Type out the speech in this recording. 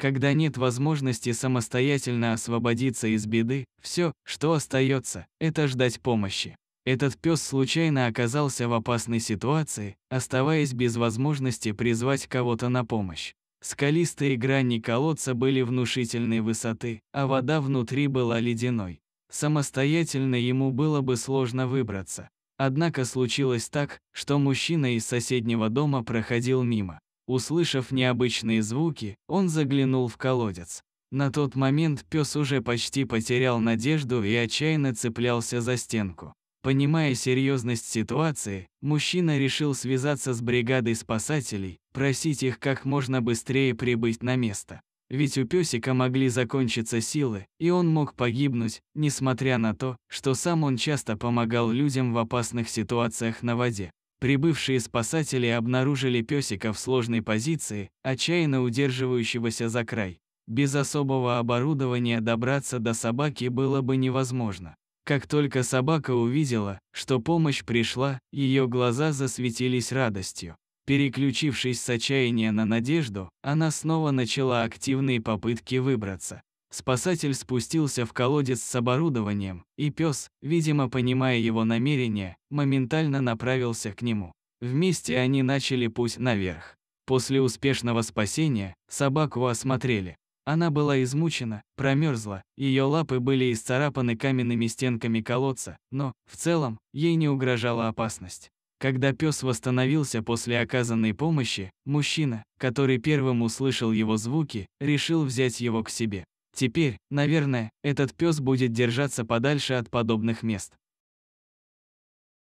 Когда нет возможности самостоятельно освободиться из беды, все, что остается, это ждать помощи. Этот пес случайно оказался в опасной ситуации, оставаясь без возможности призвать кого-то на помощь. Скалистые грани колодца были внушительной высоты, а вода внутри была ледяной. Самостоятельно ему было бы сложно выбраться. Однако случилось так, что мужчина из соседнего дома проходил мимо. Услышав необычные звуки, он заглянул в колодец. На тот момент пес уже почти потерял надежду и отчаянно цеплялся за стенку. Понимая серьезность ситуации, мужчина решил связаться с бригадой спасателей, просить их как можно быстрее прибыть на место. Ведь у песика могли закончиться силы, и он мог погибнуть, несмотря на то, что сам он часто помогал людям в опасных ситуациях на воде. Прибывшие спасатели обнаружили песика в сложной позиции, отчаянно удерживающегося за край. Без особого оборудования добраться до собаки было бы невозможно. Как только собака увидела, что помощь пришла, ее глаза засветились радостью. Переключившись с отчаяния на надежду, она снова начала активные попытки выбраться. Спасатель спустился в колодец с оборудованием, и пес, видимо понимая его намерение, моментально направился к нему. Вместе они начали путь наверх. После успешного спасения собаку осмотрели. Она была измучена, промерзла, ее лапы были исцарапаны каменными стенками колодца, но, в целом, ей не угрожала опасность. Когда пес восстановился после оказанной помощи, мужчина, который первым услышал его звуки, решил взять его к себе. Теперь, наверное, этот пес будет держаться подальше от подобных мест.